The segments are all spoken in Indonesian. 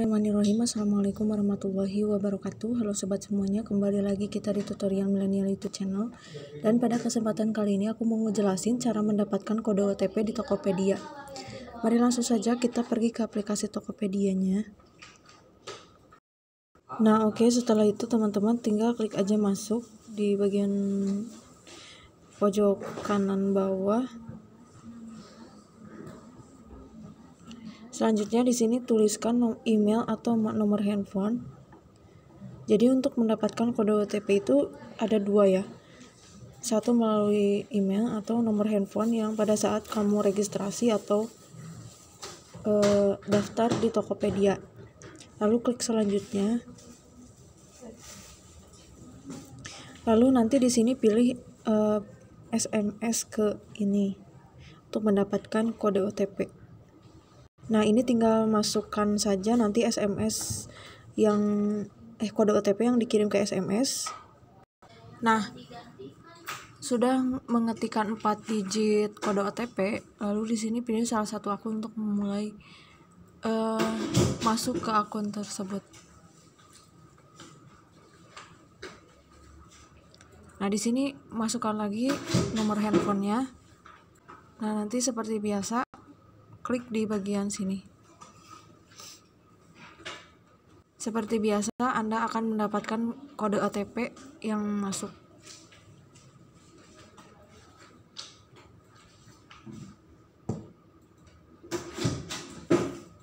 Bismillahirrahmanirrahim Assalamualaikum warahmatullahi wabarakatuh Halo sobat semuanya kembali lagi kita di tutorial milenial itu channel Dan pada kesempatan kali ini aku mau ngejelasin cara mendapatkan kode OTP di Tokopedia Mari langsung saja kita pergi ke aplikasi Tokopedia nya. Nah oke okay, setelah itu teman-teman tinggal klik aja masuk di bagian pojok kanan bawah Selanjutnya di sini tuliskan email atau nomor handphone. Jadi untuk mendapatkan kode OTP itu ada dua ya. Satu melalui email atau nomor handphone yang pada saat kamu registrasi atau e, daftar di Tokopedia. Lalu klik selanjutnya. Lalu nanti di sini pilih e, eh, SMS ke ini untuk mendapatkan kode OTP. Nah, ini tinggal masukkan saja nanti SMS yang eh kode OTP yang dikirim ke SMS. Nah, sudah mengetikkan 4 digit kode OTP, lalu di sini pilih salah satu akun untuk memulai uh, masuk ke akun tersebut. Nah, di sini masukkan lagi nomor handphonenya. Nah, nanti seperti biasa klik di bagian sini. Seperti biasa, Anda akan mendapatkan kode OTP yang masuk.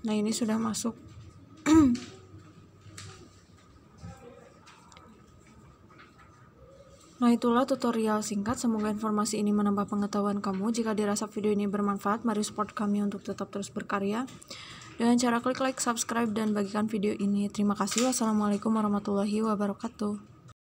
Nah, ini sudah masuk. Nah itulah tutorial singkat, semoga informasi ini menambah pengetahuan kamu. Jika dirasa video ini bermanfaat, mari support kami untuk tetap terus berkarya. Dengan cara klik like, subscribe, dan bagikan video ini. Terima kasih. Wassalamualaikum warahmatullahi wabarakatuh.